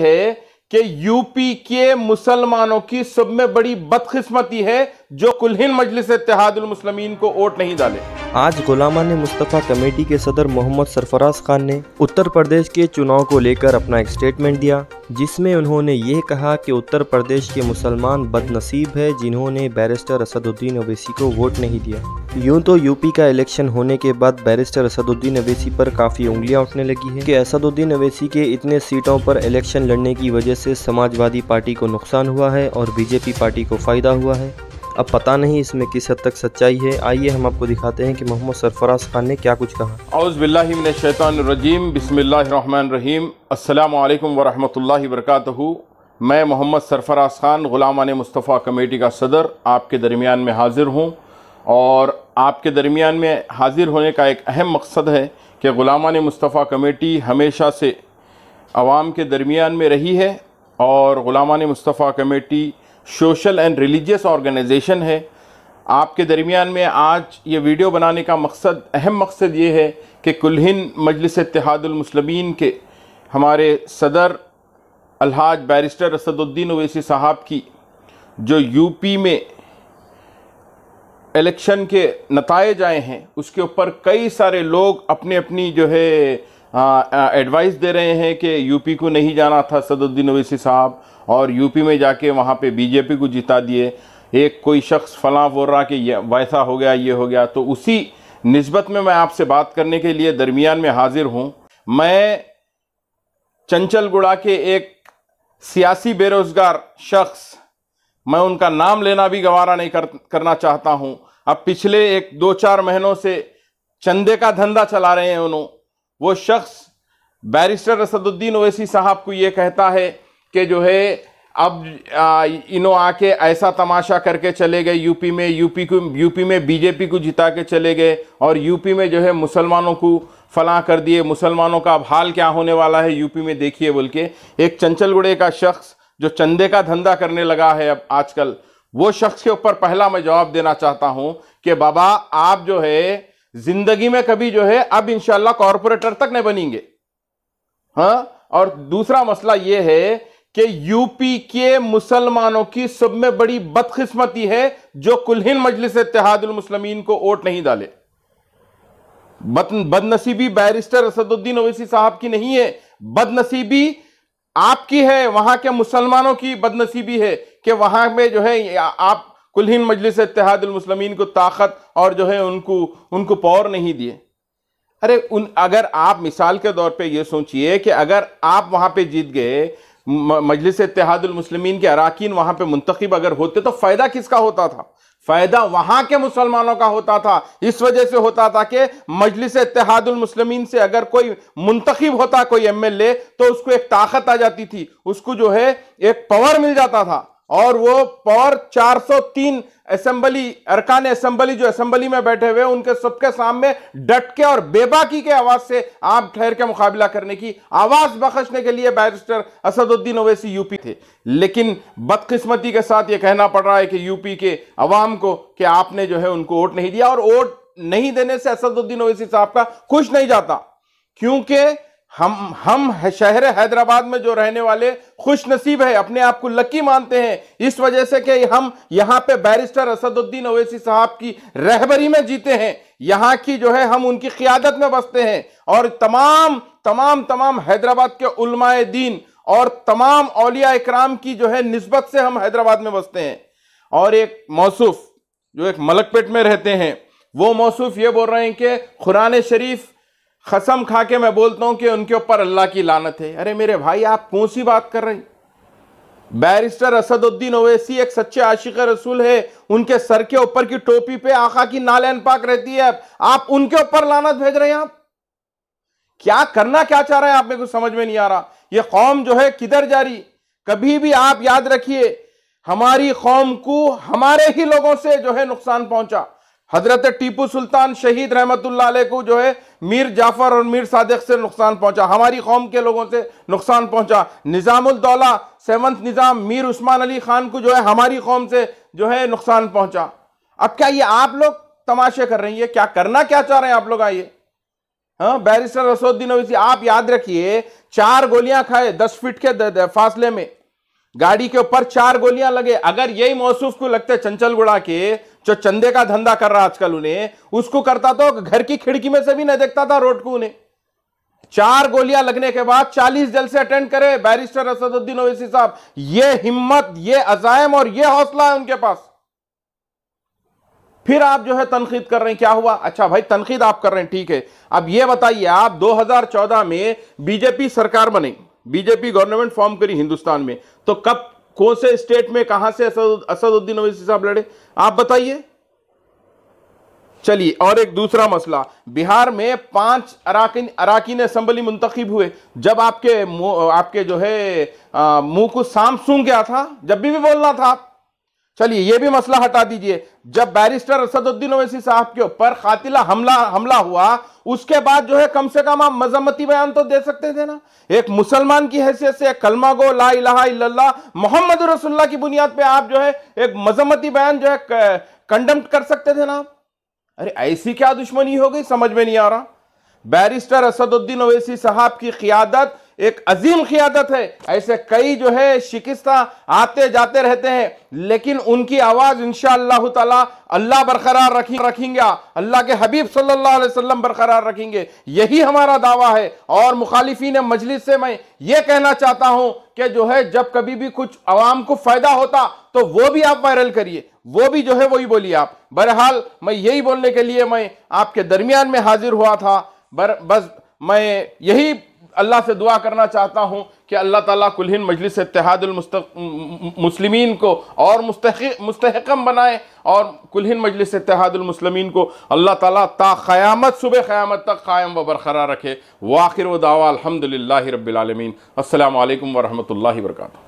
है कि यूपी के मुसलमानों की सब में बड़ी बदकिस्मती है जो कुलहिन मजलिस इतिहादुलमसलमिन को वोट नहीं डाले आज गुलामा ने मुस्तफ़ा कमेटी के सदर मोहम्मद सरफराज खान ने उत्तर प्रदेश के चुनाव को लेकर अपना एक स्टेटमेंट दिया जिसमें उन्होंने ये कहा कि उत्तर प्रदेश के मुसलमान बदनसीब है जिन्होंने बैरिस्टर असदुद्दीन अवैसी को वोट नहीं दिया यूं तो यूपी का इलेक्शन होने के बाद बैरिस्टर असदुद्दीन अवैसी पर काफ़ी उंगलियां उठने लगी है कि असदुद्दीन अवैसी के इतने सीटों पर इलेक्शन लड़ने की वजह से समाजवादी पार्टी को नुकसान हुआ है और बीजेपी पार्टी को फ़ायदा हुआ है अब पता नहीं इसमें किस हद तक सच्चाई है आइए हम आपको दिखाते हैं कि मोहम्मद सरफराज खान ने क्या कुछ कहा अउज़बिल्लिमिनशैतरजीम बसमीम असल वरहमल वरक मैं मोहम्मद सरफराज खान ग़ुलामान मुस्तफ़ा कमेटी का सदर आपके दरमियान में हाज़िर हूँ और आपके दरमियान में हाज़िर होने का एक अहम मकसद है कि ग़ुलामान मुस्तफ़ा कमेटी हमेशा से आवाम के दरमियान में रही है और Ghulaman Mustafa committee social and religious organisation है आपके दरमियान में आज ये वीडियो बनाने का मकसद अहम मकसद ये है कि कुलहन मजलिस इतिहादुलमसलमिन के हमारे सदर अलहाज बैरिस्टर असदुद्दीन अवैसी साहब की जो यूपी में इलेक्शन के नतज आए हैं उसके ऊपर कई सारे लोग अपने अपनी जो है एडवाइस हाँ, दे रहे हैं कि यूपी को नहीं जाना था सदुद्दीन अवैसी साहब और यूपी में जाके वहाँ पे बीजेपी को जिता दिए एक कोई शख्स फला बोल रहा कि वैसा हो गया ये हो गया तो उसी नस्बत में मैं आपसे बात करने के लिए दरमियान में हाजिर हूँ मैं चंचलगुड़ा के एक सियासी बेरोज़गार शख्स मैं उनका नाम लेना भी गवारा नहीं कर, करना चाहता हूँ अब पिछले एक दो चार महीनों से चंदे का धंधा चला रहे हैं उन्होंने वो शख्स बैरिस्टर रसदुद्दीन ओवैसी साहब को ये कहता है कि जो है अब इनो आके ऐसा तमाशा करके चले गए यूपी में यूपी को यूपी में बीजेपी को जिता के चले गए और यूपी में जो है मुसलमानों को फलाह कर दिए मुसलमानों का अब हाल क्या होने वाला है यूपी में देखिए बोल के एक चंचलगुड़े का शख्स जो चंदे का धंधा करने लगा है अब आजकल वो शख्स के ऊपर पहला मैं जवाब देना चाहता हूँ कि बाबा आप जो है जिंदगी में कभी जो है अब इंशाला कॉरपोरेटर तक नहीं बनेंगे हाँ और दूसरा मसला यह है कि यूपी के मुसलमानों की सब में बड़ी बदकिस्मती है जो कुलहिन मजलिस इतिहादुल मुस्लिमीन को वोट नहीं डाले बदनसीबी बैरिस्टर असदुद्दीन ओवैसी साहब की नहीं है बदनसीबी आपकी है वहां के मुसलमानों की बदनसीबी है कि वहां में जो है आप कुल मजलिस इतिहादमसलमिन को ताकत और जो है उनको उनको पौर नहीं दिए अरे उन अगर आप मिसाल के तौर पे ये सोचिए कि अगर आप वहाँ पे जीत गए मजलिस इतिहादमसलमिन के अरकान वहाँ पे मुंतखब अगर होते तो फ़ायदा किसका होता था फ़ायदा वहाँ के मुसलमानों का होता था इस वजह से होता था कि मजलिस इतिहादमसलमिन से अगर कोई मुंतखब होता कोई एम एल ए तो उसको एक ताकत आ जाती थी उसको जो है एक पावर मिल जाता था और वो पौर 403 असेंबली अरकान असेंबली जो असेंबली में बैठे हुए उनके सबके सामने डट के और बेबाकी के आवाज से आप ठहर के मुकाबला करने की आवाज बखशने के लिए बैरिस्टर असदुद्दीन ओवैसी यूपी थे लेकिन बदकिस्मती के साथ ये कहना पड़ रहा है कि यूपी के अवाम को कि आपने जो है उनको वोट नहीं दिया और वोट नहीं देने से असदुद्दीन ओवैसी साहब का खुश नहीं जाता क्योंकि हम हम शहर हैदराबाद में जो रहने वाले खुश नसीब है अपने आप को लकी मानते हैं इस वजह से कि हम यहाँ पे बैरिस्टर असदुद्दीन अवैसी साहब की रहबरी में जीते हैं यहाँ की जो है हम उनकी क्यादत में बसते हैं और तमाम तमाम तमाम हैदराबाद के उलमाए दीन और तमाम अलिया इक्राम की जो है नस्बत से हम हैदराबाद में बसते हैं और एक मौसुफ़ जो एक मलकपेट में रहते हैं वो मौसुफ़ ये बोल रहे हैं कि कुरान शरीफ कसम खा के मैं बोलता हूं कि उनके ऊपर अल्लाह की लानत है अरे मेरे भाई आप कौन सी बात कर रही बैरिस्टर असदुद्दीन ओवैसी एक सच्चे आशिक रसूल है उनके सर के ऊपर की टोपी पे आका की नालन पाक रहती है आप उनके ऊपर लानत भेज रहे हैं आप क्या करना क्या चाह रहे हैं आप मेरे को समझ में नहीं आ रहा ये कौम जो है किधर जा रही कभी भी आप याद रखिए हमारी कौम को हमारे ही लोगों से जो है नुकसान पहुंचा हजरत टीपू सुल्तान शहीद रहमतुल्ला को जो है मीर जाफ़र और मीर सादक से नुकसान पहुंचा हमारी कौम के लोगों से नुकसान पहुंचा निज़ामुलदौला सेवंत निज़ाम मीर उस्मान अली ख़ान को जो है हमारी कौम से जो है नुकसान पहुंचा अब क्या ये आप लोग तमाशे कर रही है क्या करना क्या चाह रहे हैं आप लोग आइए हाँ बैरिस्टर रसोद्दीन अवीसी आप याद रखिए चार गोलियां खाए दस फीट के द, द, फासले में गाड़ी के ऊपर चार गोलियां लगे अगर यही मौसू को लगते चंचल गुड़ा के जो चंदे का धंधा कर रहा आजकल उन्हें उसको करता तो घर की खिड़की में से भी नहीं देखता था रोड को उन्हें चार गोलियां लगने के बाद 40 जल से अटेंड करे बैरिस्टर असदुद्दीन ओवैसी साहब ये हिम्मत ये अजायम और ये हौसला है उनके पास फिर आप जो है तनखीद कर रहे हैं क्या हुआ अच्छा भाई तनखीद आप कर रहे हैं ठीक है अब ये बताइए आप 2014 में बीजेपी सरकार बने बीजेपी गवर्नमेंट फॉर्म करी हिंदुस्तान में तो कब कौन से स्टेट में कहां से असद असदुद्दीन अवैसी साहब लड़े आप बताइए चलिए और एक दूसरा मसला बिहार में पांच अराकिन अराकिन असम्बली मुंतखब हुए जब आपके आपके जो है मुंह को सांप सूंघ गया था जब भी, भी बोलना था आप चलिए यह भी मसला हटा दीजिए जब बैरिस्टर असदुद्दीन ओवैसी साहब के ऊपर खातिला हमला हमला हुआ उसके बाद जो है कम से कम आप मजम्मती बयान तो दे सकते थे ना एक मुसलमान की हैसियत से कलमा गो ला इला मोहम्मद रसुल्ला की बुनियाद पे आप जो है एक मजम्मती बयान जो है कंडम कर सकते थे ना आप अरे ऐसी क्या दुश्मनी हो गई समझ में नहीं आ रहा बैरिस्टर असदुद्दीन ओवैसी साहब की क्यादत एक अजीम क्यादत है ऐसे कई जो है शिकस्ता आते जाते रहते हैं लेकिन उनकी आवाज़ इन शह अल्लाह बरकरार रखी रखेंगे अल्लाह के हबीब सल्लल्लाहु अलैहि वसल्लम बरकरार रखेंगे यही हमारा दावा है और मुखालिफी ने मजलिस से मैं ये कहना चाहता हूं कि जो है जब कभी भी कुछ आवाम को फ़ायदा होता तो वो भी आप वायरल करिए वो भी जो है वही बोलिए आप बहरहाल मैं यही बोलने के लिए मैं आपके दरमियान में हाजिर हुआ था बर बस मैं यही अल्लाह से दुआ करना चाहता हूँ कि अल्लाह ताला कुलहिन मजलिस मुस्लिमीन को और मुस्तकम बनाए और कुलहिन मजलिस मुस्लिमीन को अल्लाह ताला ता क़यामत सुबह क़यामत तक कायम व बरकरार रखे वाखिर व दावा अलहमदिल्ला रबालमीन अल्लाम वरहमल वरक